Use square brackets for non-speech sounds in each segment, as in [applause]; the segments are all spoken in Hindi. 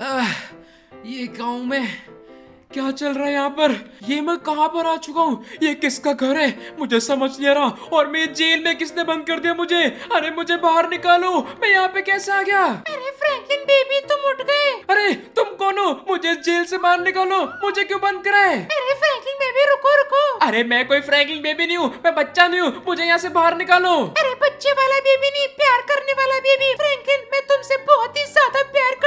ये गांव में क्या चल रहा है यहाँ पर ये मैं कहाँ पर आ चुका हूँ ये किसका घर है मुझे समझ नहीं आ रहा और मैं जेल में किसने बंद कर दिया मुझे अरे मुझे बाहर निकालो मैं यहाँ पे कैसे आ गया अरे फ्रैंकलिन बेबी तुम उठ गए अरे तुम कौन हो मुझे जेल से बाहर निकालो मुझे क्यों बंद करा है अरे फ्रैंकलिन बेबी रुको रुको अरे मैं कोई फ्रैंकलिन बेबी नहीं हूँ मैं बच्चा नहीं हूँ मुझे यहाँ से बाहर निकालो अरे बच्चे वाला बेबी नहीं प्यार करने वाला बेबी फ्रैंकलिन मैं तुमसे बहुत ही ज्यादा प्यार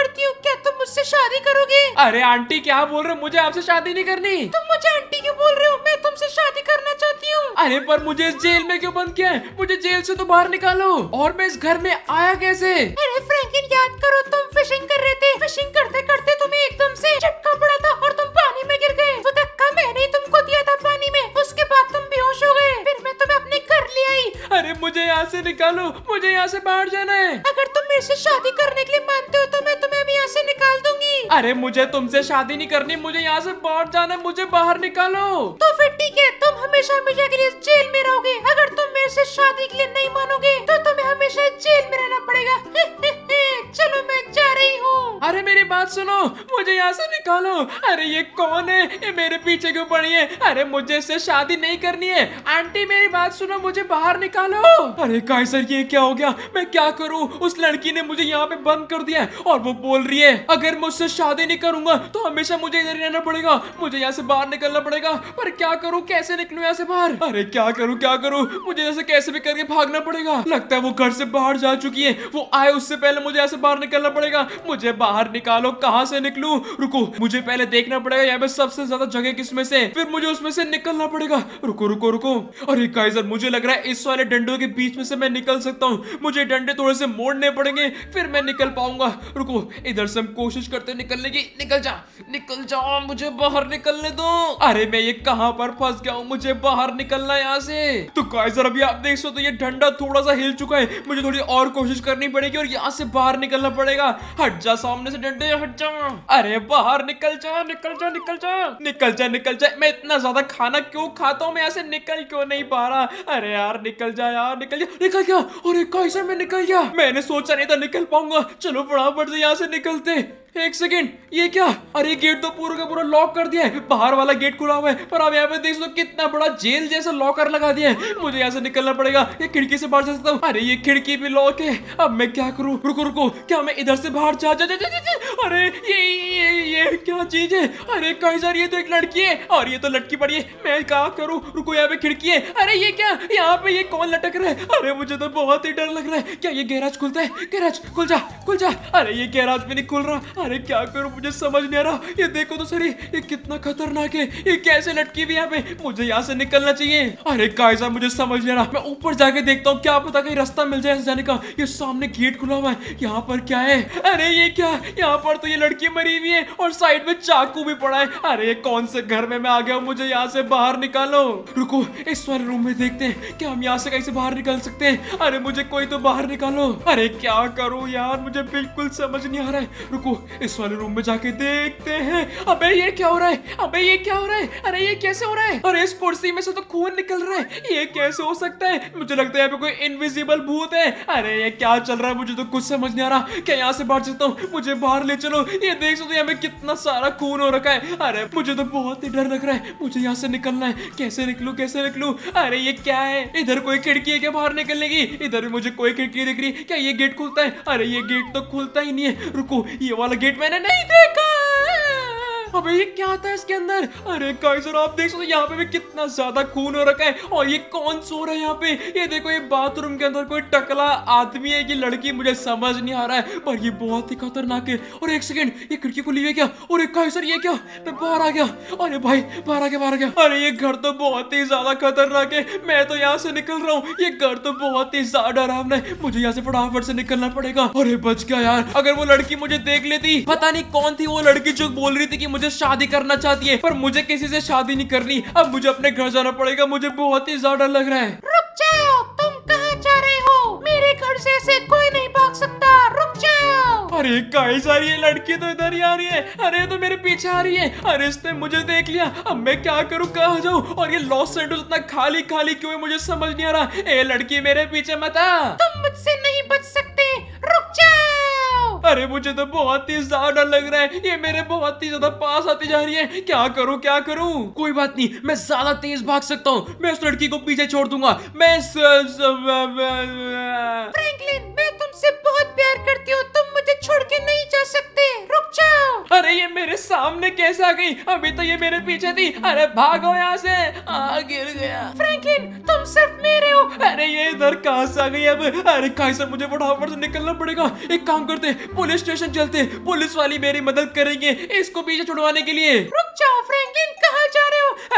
अरे आंटी क्या बोल रहे हो मुझे आपसे शादी नहीं करनी तुम मुझे आंटी क्यों बोल रहे हो मैं तुमसे शादी करना चाहती हूँ अरे पर मुझे इस जेल में क्यों बंद किया है मुझे जेल से तो बाहर निकालो और मैं इस घर में आया कैसे अरे फ्रैंकलिन याद करो तुम फिशिंग कर रहे थे फिशिंग करते करते तुम्हें एकदम से झटका पड़ा था और तुम पानी में गिर गए वो धक्का मैंने ही तुमको दिया था पानी में उसके बाद तुम बेहोश हो गए फिर मैं तुम्हें अपने घर ले आई अरे मुझे यहाँ से निकालो मुझे यहाँ से बाहर जाना है अगर तुम मेरे से शादी करने के लिए अरे मुझे तुमसे शादी नहीं करनी मुझे यहाँ से बाहर जाना है मुझे बाहर निकालो तो फिर ठीक है तुम हमेशा मुझे के लिए जेल में रहोगे अगर तुम मेरे से शादी के लिए नहीं मानोगे तो तुम्हें हमेशा जेल में रहना पड़ेगा [laughs] चलो मैं जा रही हूँ अरे मेरी बात सुनो मुझे यहाँ से निकालो अरे ये कौन है ये मेरे पीछे क्यों पड़ी है अरे मुझे इससे शादी नहीं करनी है आंटी मेरी बात सुनो मुझे बाहर निकालो अरे कायसर ये क्या हो गया मैं क्या करूँ उस लड़की ने मुझे यहाँ पे बंद कर दिया है और वो बोल रही है अगर मैं उससे शादी नहीं करूंगा तो हमेशा मुझे इधर रहना पड़ेगा मुझे यहाँ से बाहर निकलना पड़ेगा पर क्या करूँ कैसे निकलू यहाँ से बाहर अरे क्या करूँ क्या करूँ मुझे यहाँ कैसे भी करके भागना पड़ेगा लगता है वो घर से बाहर जा चुकी है वो आए उससे पहले मुझे यहाँ बाहर निकलना पड़ेगा मुझे बाहर बाहर निकालो कहाँ से निकलू रुको मुझे पहले देखना पड़ेगा यहाँ पे सबसे ज्यादा जगह किसमें से फिर मुझे उसमें से निकलना पड़ेगा रुको रुको रुको अरे काइजर मुझे लग रहा है इस वाले डंडों के बीच में से मैं निकल सकता हूँ मुझे डंडे थोड़े से मोड़ने पड़ेंगे फिर मैं निकल पाऊंगा रुको इधर से हम कोशिश करते निकलने की निकल जा निकल जाओ मुझे बाहर निकलने दो अरे मैं ये कहाँ पर फंस गया हूँ मुझे बाहर निकलना यहाँ से तो काइजर अभी आप देख सो तो ये डंडा थोड़ा सा हिल चुका है मुझे थोड़ी और कोशिश करनी पड़ेगी और यहाँ से बाहर निकलना पड़ेगा हट जा सामने सामने से डंडे हट जा अरे बाहर निकल जा निकल जा निकल जा निकल जा निकल जा मैं इतना ज्यादा खाना क्यों खाता हूँ मैं ऐसे से निकल क्यों नहीं पा रहा अरे यार निकल जा यार निकल जा निकल गया अरे कैसे मैं निकल गया मैंने सोचा नहीं था निकल पाऊंगा चलो फटाफट से यहाँ से निकलते एक सेकेंड ये क्या अरे गेट तो पूरा का पूरा लॉक कर दिया है बाहर वाला गेट खुला हुआ है पर अब यहाँ पे देख लो कितना बड़ा जेल जैसा लॉकर लगा दिया है मुझे यहाँ से निकलना पड़ेगा ये खिड़की से बाहर जा सकता हूँ अरे ये खिड़की भी लॉक है अब मैं क्या करूँ रुको रुको क्या मैं इधर से बाहर जा जा, जा, अरे ये ये ये क्या चीज है अरे कैसर ये तो एक लड़की है और ये तो लटकी पड़ी है मैं क्या करूँ रुको यहाँ पे खिड़की है अरे ये क्या यहाँ पे ये कौन लटक रहा है अरे मुझे तो बहुत ही डर लग रहा है क्या ये गैराज खुलता है गैराज खुल जा खुल जा अरे ये गैराज भी नहीं खुल रहा अरे क्या करूं मुझे समझ नहीं आ रहा ये देखो तो सरी ये कितना खतरनाक है ये कैसे लटकी हुई है मुझे यहाँ से निकलना चाहिए अरे कायजा मुझे समझ नहीं आ रहा मैं ऊपर जाके देखता हूँ क्या पता कहीं रास्ता मिल जाए जाने का ये सामने गेट खुला हुआ है यहाँ पर क्या है अरे ये क्या यहाँ पर तो ये लड़की मरी हुई है और साइड में चाकू भी पड़ा है अरे कौन से घर में मैं आ गया मुझे यहाँ से बाहर निकालो रुको इस वाले रूम में देखते हैं क्या हम यहाँ से कहीं से बाहर निकल सकते हैं अरे मुझे कोई तो बाहर निकालो अरे क्या करूँ यार मुझे बिल्कुल समझ नहीं आ रहा है रुको इस वाले रूम में जाके देखते हैं अबे ये क्या हो रहा है अबे ये क्या हो रहा है अरे ये कैसे हो रहा है अरे इस कुर्सी में से तो खून निकल रहा है ये कैसे हो सकता है मुझे लगता है यहाँ पे कोई इनविजिबल भूत है अरे ये क्या चल रहा है मुझे तो कुछ समझ नहीं आ रहा क्या यहाँ से बाहर चलता हूँ मुझे बाहर ले चलो ये देख सकते यहाँ पे कितना सारा खून हो रखा है अरे मुझे तो बहुत ही डर लग रहा है मुझे यहाँ से निकलना है कैसे निकलू कैसे निकलू अरे ये क्या है इधर कोई खिड़की है क्या बाहर निकलने की इधर मुझे कोई खिड़की दिख रही है क्या ये गेट खुलता है अरे ये गेट तो खुलता ही नहीं है रुको ये वाला गेट मैंने नहीं देखा अबे ये क्या आता है इसके अंदर अरे काइजर आप देख सकते यहाँ पे भी कितना ज्यादा खून हो रखा है और ये कौन सो रहा है यहाँ पे ये देखो ये बाथरूम के अंदर कोई टकला आदमी है की लड़की मुझे समझ नहीं आ रहा है पर ये बहुत ही खतरनाक है और एक सेकेंड ये खिड़की खुली हुई क्या और एक काइजर ये क्या मैं बाहर आ गया अरे भाई बाहर आ गया बाहर आ गया अरे ये घर तो बहुत ही ज्यादा खतरनाक है मैं तो यहाँ से निकल रहा हूँ ये घर तो बहुत ही ज्यादा आराम है मुझे यहाँ से फटाफट से निकलना पड़ेगा अरे बच गया यार अगर वो लड़की मुझे देख लेती पता नहीं कौन थी वो लड़की जो बोल रही थी कि मुझे मुझे शादी करना चाहती है पर मुझे किसी से शादी नहीं करनी अब मुझे अपने घर जाना पड़ेगा मुझे बहुत ही ज्यादा लग रहा है रुक जाओ तुम कहाँ जा रहे हो मेरे घर से ऐसे कोई नहीं भाग सकता रुक जाओ अरे जा रही है लड़की तो इधर ही आ रही है अरे तो मेरे पीछे आ रही है अरे इसने मुझे देख लिया अब मैं क्या करूँ कहा जाऊँ और ये लॉस सेंटर इतना खाली खाली क्यों है मुझे समझ नहीं आ रहा ए लड़की मेरे पीछे मत आ तुम मुझसे नहीं अरे मुझे तो बहुत ही ज्यादा डर लग रहा है ये मेरे बहुत ही ज्यादा पास आती जा रही है क्या करूँ क्या करूँ कोई बात नहीं मैं ज्यादा तेज भाग सकता हूँ मैं उस लड़की को पीछे छोड़ दूंगा मैं स, स, स, मुझसे बहुत प्यार करती हो तुम मुझे छोड़ के नहीं जा सकते रुक जाओ अरे ये मेरे सामने कैसे आ गई अभी तो ये मेरे पीछे थी अरे भागो यहाँ से आ गिर गया फ्रैंकलिन तुम सिर्फ मेरे हो अरे ये इधर कहाँ से आ गई अब अरे कहीं से मुझे फटाफट से निकलना पड़ेगा एक काम करते पुलिस स्टेशन चलते पुलिस वाली मेरी मदद करेंगे इसको पीछे छुड़वाने के लिए रुक जाओ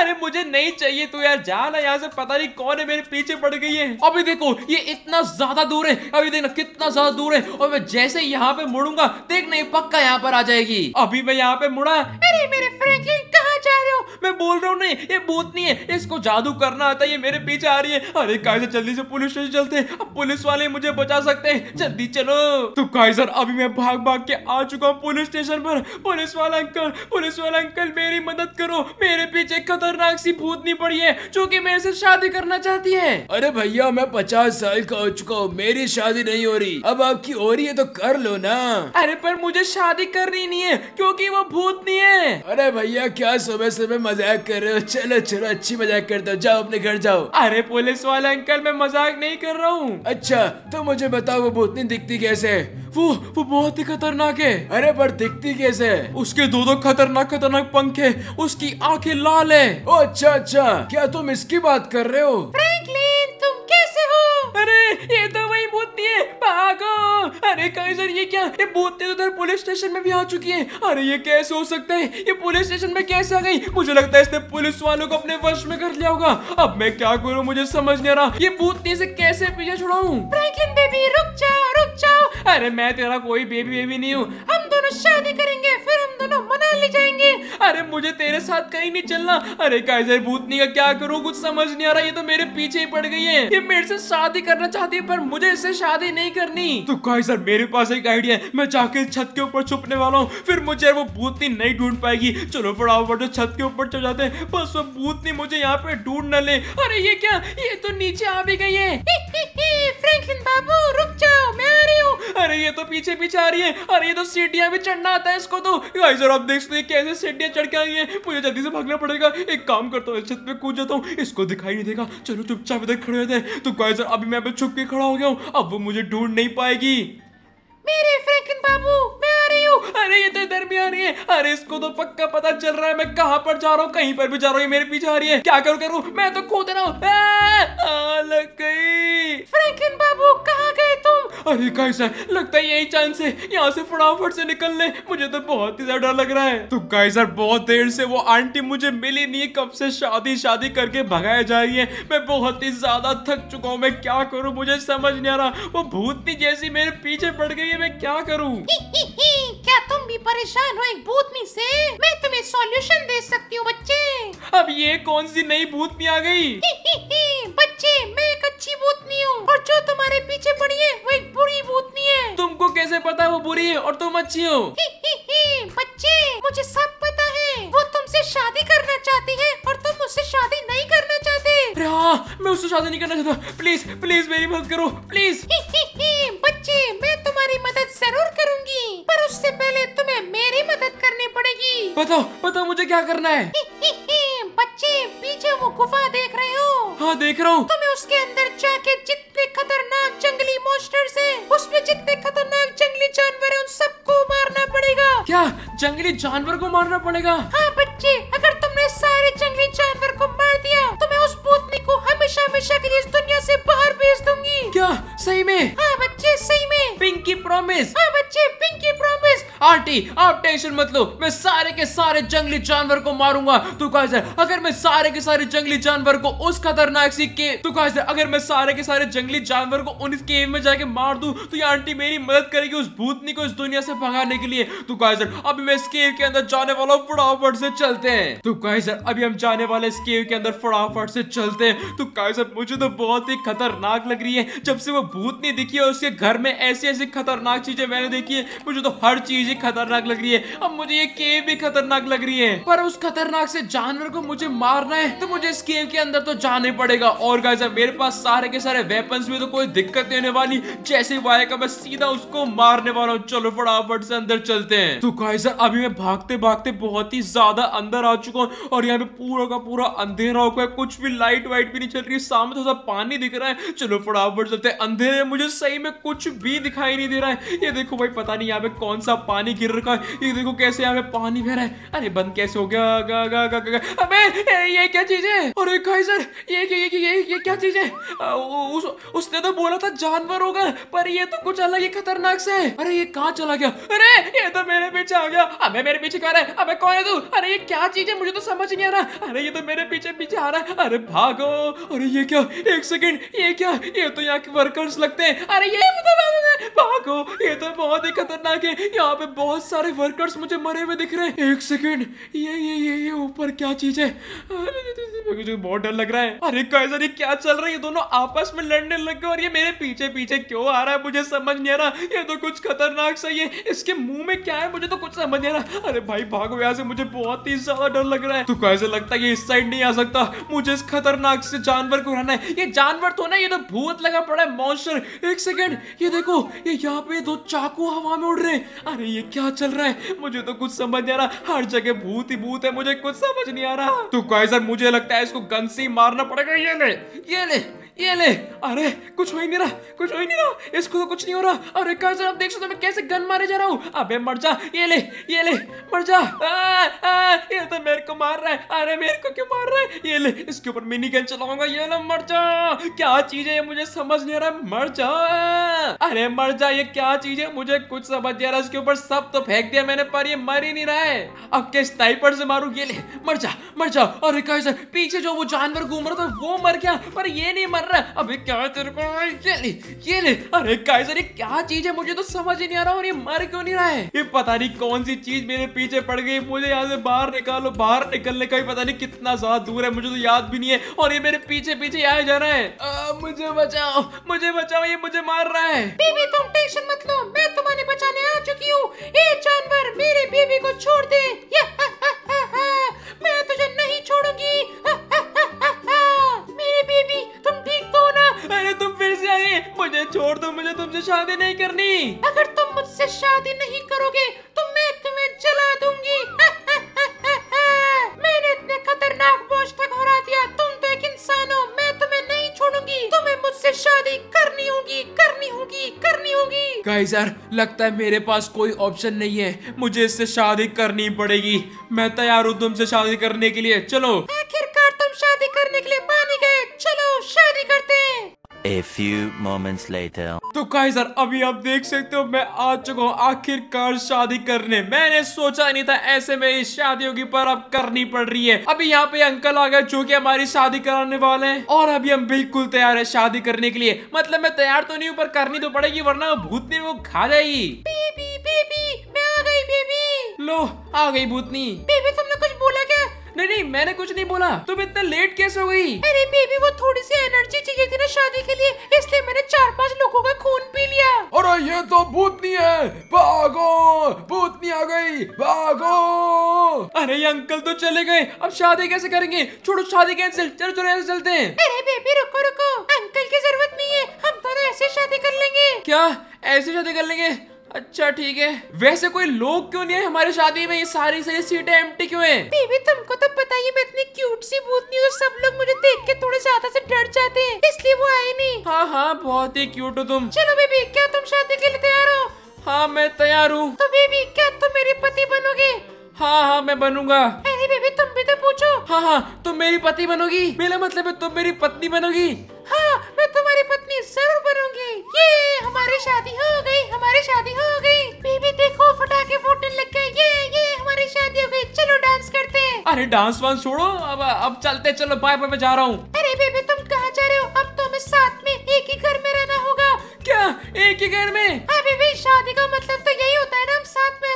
अरे मुझे नहीं चाहिए तू यार जा ना यहाँ से पता नहीं कौन है मेरे पीछे पड़ गई है अभी देखो ये इतना ज्यादा दूर है अभी देखना कितना ज्यादा दूर है और मैं जैसे यहाँ पे मुड़ूंगा देख नहीं पक्का यहाँ पर आ जाएगी अभी मैं यहाँ पे मुड़ा अरे मेरे फ्रेंड कहा क्या चाह रहे हो मैं बोल रहा हूँ नहीं ये भूत नहीं है इसको जादू करना आता है ये मेरे पीछे आ रही है अरे काइजर जल्दी से पुलिस स्टेशन चलते हैं अब पुलिस वाले मुझे बचा सकते हैं जल्दी चलो तो काइजर अभी मैं भाग भाग के आ चुका हूँ पुलिस स्टेशन पर पुलिस वाला अंकल पुलिस वाला अंकल मेरी मदद करो मेरे पीछे खतरनाक सी भूतनी पड़ी है जो की मेरे से शादी करना चाहती है अरे भैया मैं पचास साल का हो चुका हूँ मेरी शादी नहीं हो रही अब आपकी हो रही है तो कर लो ना अरे पर मुझे शादी करनी नहीं है क्योंकि वो भूत नहीं है अरे भैया क्या सुबह सुबह मजाक कर रहे हो चलो चलो अच्छी मजाक करता हूँ जाओ अपने घर जाओ अरे पुलिस वाला अंकल मैं मजाक नहीं कर रहा हूँ अच्छा तो मुझे बताओ वो भूतनी दिखती कैसे वो वो बहुत ही खतरनाक है अरे पर दिखती कैसे उसके दो दो खतरनाक खतरनाक पंखे उसकी आंखें लाल है ओ अच्छा अच्छा क्या तुम इसकी बात कर रहे हो फ्रैंकलिन तुम क्या कैसे हो अरे ये तो वही है भागो अरे कैसर ये क्या ये बोते तो उधर पुलिस स्टेशन में भी आ चुकी है अरे ये कैसे हो सकता है ये पुलिस स्टेशन में कैसे आ गई मुझे लगता है इसने पुलिस वालों को अपने वश में कर लिया होगा अब मैं क्या करूँ मुझे समझ नहीं आ रहा ये भूतनी से कैसे पीछे छुड़ाऊँ बेबी रुक जाओ रुक जाओ अरे मैं तेरा कोई बेबी बेबी नहीं हूँ हम दोनों शादी करेंगे अरे मुझे तेरे साथ कहीं नहीं चलना अरे कैसे भूतनी का क्या करूँ कुछ समझ नहीं आ रहा ये तो मेरे पीछे ही पड़ गई है ये मेरे से शादी करना चाहती है पर मुझे इससे शादी नहीं करनी तो काइजर मेरे पास एक आइडिया है मैं जाके छत के ऊपर छुपने वाला हूँ फिर मुझे वो भूतनी नहीं ढूंढ पाएगी चलो फटाफट छत के ऊपर चल जाते हैं बस वो भूतनी मुझे यहाँ पे ढूंढ न ले अरे ये क्या ये तो नीचे आ भी गई है फ्रैंकलिन बाबू रुक जाओ मैं आ रही हूँ अरे ये तो पीछे पीछे आ रही है अरे ये तो सीढ़ियाँ भी चढ़ना आता है इसको तो गाइस और आप सकते हैं कैसे सीढ़ियाँ चढ़ के आई है मुझे जल्दी से भागना पड़ेगा एक काम करता हूँ छत पे कूद जाता हूँ इसको दिखाई नहीं देगा चलो चुपचाप इधर खड़े होते हैं तो गाइस अभी मैं छुप के खड़ा हो गया हूँ अब वो मुझे ढूंढ नहीं पाएगी मेरे फ्रैंकलिन बाबू रही हूँ अरे ये तो इधर भी आ रही है अरे इसको तो पक्का पता चल रहा है मैं कहाँ पर जा रहा हूँ कहीं पर भी जा रहा हूँ मेरे पीछे आ रही है क्या करूँ करूँ मैं तो खोद रहा हूँ लग गई बाबू कहाँ गए अरे काइस लगता है यही चांस है यहाँ से फटाफट से निकल ले मुझे तो बहुत ही ज्यादा डर लग रहा है तो काइसर बहुत देर से वो आंटी मुझे मिली नहीं कब से शादी शादी करके भगाए जा रही है मैं बहुत ही ज्यादा थक चुका हूँ मैं क्या करूँ मुझे समझ नहीं आ रहा वो भूतनी जैसी मेरे पीछे पड़ गई है मैं क्या करूँ [laughs] क्या तुम भी परेशान हो एक भूतनी से मैं तुम्हें सॉल्यूशन दे सकती हूँ बच्चे अब ये कौन सी नई भूतनी आ गई [laughs] हो बुरी और तुम अच्छी हो बच्चे मुझे सब पता है वो तुमसे शादी करना चाहती है और तुम उससे शादी नहीं करना चाहते हाँ मैं उससे शादी नहीं करना चाहता प्लीज प्लीज मेरी मदद करो प्लीज बच्चे मैं तुम्हारी मदद जरूर करूँगी पर उससे पहले तुम्हें मेरी मदद करनी पड़ेगी बताओ बताओ मुझे क्या करना है बच्चे पीछे वो गुफा देख रहे हो हाँ देख रहा हूँ जंगली जानवर को मारना पड़ेगा हाँ बच्चे अगर तुमने सारे जंगली जानवर को मार दिया तो मैं उस पोतनी को हमेशा हमेशा के लिए इस दुनिया से बाहर भेज दूंगी क्या सही में हाँ बच्चे सही में पिंकी प्रॉमिस हाँ आंटी आप टेंशन मत लो मैं सारे के सारे जंगली जानवर को मारूंगा तो कहा अगर मैं सारे के सारे जंगली जानवर को उस खतरनाक सी के तो गाइस अगर मैं सारे के सारे जंगली जानवर को उन केव में जाके मार दू तो ये आंटी मेरी मदद करेगी उस भूतनी को इस दुनिया से भगाने के लिए तो कहा अभी मैं इस केव के अंदर जाने वाला हूँ फटाफट से चलते हैं तो गाइस अभी हम जाने वाले इस केव के अंदर फटाफट से चलते हैं तो गाइस मुझे तो बहुत ही खतरनाक लग रही है जब से वो भूतनी दिखी है उसके घर में ऐसी ऐसी खतरनाक चीजें मैंने देखी है मुझे तो हर चीज चीजें खतरनाक लग रही है अब मुझे ये केव भी खतरनाक लग रही है पर उस खतरनाक से जानवर को मुझे मारना है तो मुझे इस केव के अंदर तो जाने पड़ेगा और गाइस अब मेरे पास सारे के सारे वेपन में तो कोई दिक्कत देने वाली जैसे वो आएगा मैं सीधा उसको मारने वाला हूँ चलो फटाफट से अंदर चलते हैं तो गाइस अभी मैं भागते भागते बहुत ही ज्यादा अंदर आ चुका हूँ और यहाँ पे पूरा का पूरा अंधेरा हो गया कुछ भी लाइट वाइट भी नहीं चल रही सामने थोड़ा सा पानी दिख रहा है चलो फटाफट चलते अंधेरे मुझे सही में कुछ भी दिखाई नहीं दे रहा है ये देखो भाई पता नहीं यहाँ पे कौन सा पानी गिर रखा है ये देखो कैसे यहाँ पे पानी बह रहा है अरे बंद कैसे हो गया गा, गा, गा, गा, गा। अबे ये क्या चीज है अरे सर ये ये, ये, ये, ये क्या चीज है उस, उसने तो बोला था जानवर होगा पर ये तो कुछ अलग ही खतरनाक से अरे ये कहाँ चला गया अरे ये तो मेरे पीछे आ गया अबे मेरे पीछे कह रहा है अबे कौन है तू अरे ये क्या चीज है मुझे तो समझ नहीं आ रहा अरे ये तो मेरे पीछे पीछे आ रहा है अरे भागो अरे ये क्या एक सेकेंड ये क्या ये तो यहाँ के वर्कर्स लगते हैं अरे ये मतलब को ये तो बहुत ही खतरनाक है यहाँ पे बहुत सारे वर्कर्स मुझे मरे हुए दिख रहे हैं एक सेकेंड ये ये ये ये ऊपर क्या चीज है तो मुझे तो बहुत डर लग रहा है अरे कैसर ये क्या चल रहा है ये दोनों आपस में लड़ने लग गए और ये मेरे पीछे पीछे क्यों आ रहा है मुझे समझ नहीं आ रहा ये तो कुछ खतरनाक सही है इसके मुंह में क्या है मुझे तो कुछ समझ नहीं आ रहा अरे भाई भागो यहाँ से मुझे बहुत ही ज्यादा डर लग रहा है तू कैसे लगता है ये इस साइड नहीं आ सकता मुझे इस खतरनाक से जानवर को रहना है ये जानवर तो ना ये तो भूत लगा पड़ा है मॉन्स्टर एक सेकेंड ये देखो ये यहाँ यहाँ पे दो चाकू हवा में उड़ रहे हैं अरे ये क्या चल रहा है मुझे तो कुछ समझ नहीं आ रहा हर जगह भूत ही भूत है मुझे कुछ समझ नहीं आ रहा तो कैसा मुझे लगता है इसको गन से मारना पड़ेगा ये ले ये ले ये ले अरे कुछ हो ही नहीं रहा कुछ हो ही नहीं रहा इसको तो कुछ नहीं हो रहा अरे कर्जन आप देख सकते हो मैं कैसे गन मारे जा रहा हूँ अबे मर जा ये ले ये ले मर जा ये तो मेरे को मार रहा है अरे मेरे को क्यों मार रहा है ये ले इसके ऊपर मिनी गन चलाऊंगा ये ना मर जा क्या चीज है मुझे समझ नहीं आ रहा मर जा अरे मर जा ये क्या चीज है मुझे कुछ समझ नहीं आ रहा इसके ऊपर सब तो फेंक दिया मैंने पर ये मर ही नहीं रहा है अब के स्नाइपर से मारू ये ले मर जा मर जा अरे कैसे पीछे जो वो जानवर घूम रहा था वो मर गया पर ये नहीं मर रहा है अभी क्या है तेरे को ये ले ये ले अरे गाइस अरे क्या चीज है मुझे तो समझ ही नहीं आ रहा और ये मर क्यों नहीं रहा है ये पता नहीं कौन सी चीज मेरे पीछे पड़ गई मुझे यहाँ से बाहर निकालो बाहर निकलने का भी पता नहीं कितना ज्यादा दूर है मुझे तो याद भी नहीं है और ये मेरे पीछे पीछे आया जा रहा है आ, मुझे बचाओ मुझे बचाओ ये मुझे मार रहा है बेबी तुम टेंशन मत लो मैं तुम्हारे बचाने आ चुकी हूँ ये जानवर मेरे बेबी को छोड़ दे ये शादी नहीं करनी अगर तुम मुझसे शादी नहीं करोगे तो मैं तुम्हें जला दूंगी [laughs] मैंने इतने खतरनाक बोझ तक हरा दिया तुम तो एक इंसान हो मैं तुम्हें नहीं छोड़ूंगी तुम्हें मुझसे शादी करनी होगी करनी होगी करनी होगी गाइस यार लगता है मेरे पास कोई ऑप्शन नहीं है मुझे इससे शादी करनी पड़ेगी मैं तैयार हूँ तुमसे शादी करने के लिए चलो आखिरकार तुम शादी करने के लिए पानी गए चलो शादी करते हैं A few moments later. तो कहीं सर अभी आप देख सकते हो मैं आ चुका हूँ आखिरकार शादी करने मैंने सोचा नहीं था ऐसे में इस शादियों की पर अब करनी पड़ रही है अभी यहाँ पे अंकल आ गए जो की हमारी शादी कराने वाले हैं और अभी हम बिल्कुल तैयार है शादी करने के लिए मतलब मैं तैयार तो नहीं हूँ पर करनी तो पड़ेगी वरना भूतनी वो खा जाएगी आ लो आ गई भूतनी नहीं नहीं मैंने कुछ नहीं बोला तुम इतना लेट कैसे हो गई अरे बेबी वो थोड़ी सी एनर्जी चाहिए थी ना शादी के लिए इसलिए मैंने चार पाँच लोगों का खून पी लिया अरे ये तो भूतनी है भागो भूतनी आ गई भागो अरे अंकल तो चले गए अब शादी कैसे करेंगे छोड़ो शादी कैंसिल चलो चलो ऐसे चलते हैं अरे बेबी रुको रुको अंकल की जरूरत नहीं है हम दोनों ऐसे शादी कर लेंगे क्या ऐसे शादी कर लेंगे अच्छा ठीक है वैसे कोई लोग क्यों नहीं है हमारी शादी में ये सारी सारी सीटें एम्प्टी क्यों हैं? बेबी तुमको तो पता ही मैं इतनी क्यूट सी भूतनी हूँ सब लोग मुझे देख के थोड़े ज्यादा से डर जाते हैं इसलिए वो आए नहीं हाँ हाँ बहुत ही क्यूट हो तुम चलो बेबी क्या तुम शादी के लिए तैयार हो हाँ मैं तैयार हूँ तो बेबी क्या तुम मेरे पति बनोगे हाँ हाँ मैं बनूंगा अरे बेबी तुम भी तो पूछो हाँ हाँ तुम मेरी पति बनोगी मेरा मतलब है तुम मेरी पत्नी बनोगी जरूर बनोगे ये हमारी शादी हो गई हमारी शादी हो गई बेबी देखो फटाके फूटने लग गए ये ये हमारी शादी हो गई चलो डांस करते हैं अरे डांस वांस छोड़ो अब अब चलते चलो बाय बाय मैं जा रहा हूँ अरे बेबी तुम कहाँ जा रहे हो अब तो हमें साथ में एक ही घर में रहना होगा क्या एक ही घर में अरे हाँ, बेबी शादी का मतलब तो यही होता है ना हम साथ में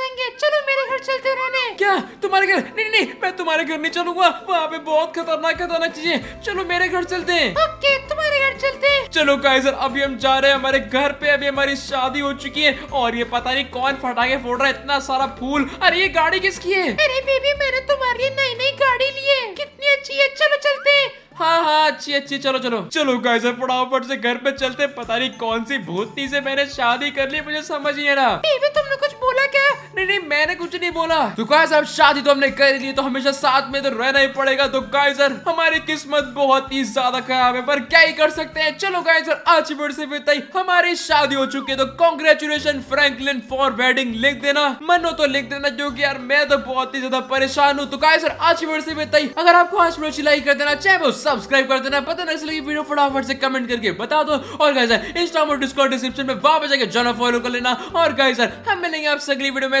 मेरे घर चलते रहने क्या तुम्हारे घर नहीं नहीं मैं तुम्हारे घर नहीं चलूंगा वहाँ पे बहुत खतरनाक खतरनाक चीजें चलो मेरे घर चलते हैं ओके तुम्हारे घर चलते हैं चलो काइजर अभी हम जा रहे हैं हमारे घर पे अभी हमारी शादी हो चुकी है और ये पता नहीं कौन फटाके फोड़ रहा है इतना सारा फूल अरे ये गाड़ी किसकी है अरे बेबी मैंने तुम्हारी नई नई गाड़ी ली है कितनी अच्छी है चलो चलते हाँ हाँ अच्छी अच्छी चलो चलो चलो गाइस फटाफट से घर पे चलते पता नहीं कौन सी भूतनी से मैंने शादी कर ली मुझे समझ नहीं आ रहा बेबी तुमने कुछ बोला क्या नहीं नहीं मैंने कुछ नहीं बोला तो गाइस सर शादी तो हमने कर ली तो हमेशा साथ में तो रहना ही पड़ेगा तो सर हमारी किस्मत बहुत ही ज्यादा खराब है पर क्या ही कर सकते हैं चलो सर आज की से फिर हमारी शादी हो चुकी है तो कॉन्ग्रेचुलेशन फ्रेंकलिन फॉर वेडिंग लिख देना मन हो तो लिख देना जो यार मैं तो बहुत ही ज्यादा परेशान हूँ तो सर आज से फिर अगर आपको आज वीडियो अच्छी लाइक कर देना चाहे वो सब्सक्राइब कर देना पता नहीं चलेगी वीडियो फटाफट से कमेंट करके बता दो और सर इंस्टाग्राम और डिस्कॉर्ड डिस्क्रिप्शन में वापस जाकर जाना फॉलो कर लेना और सर हम मिलेंगे आपसे अगली वीडियो में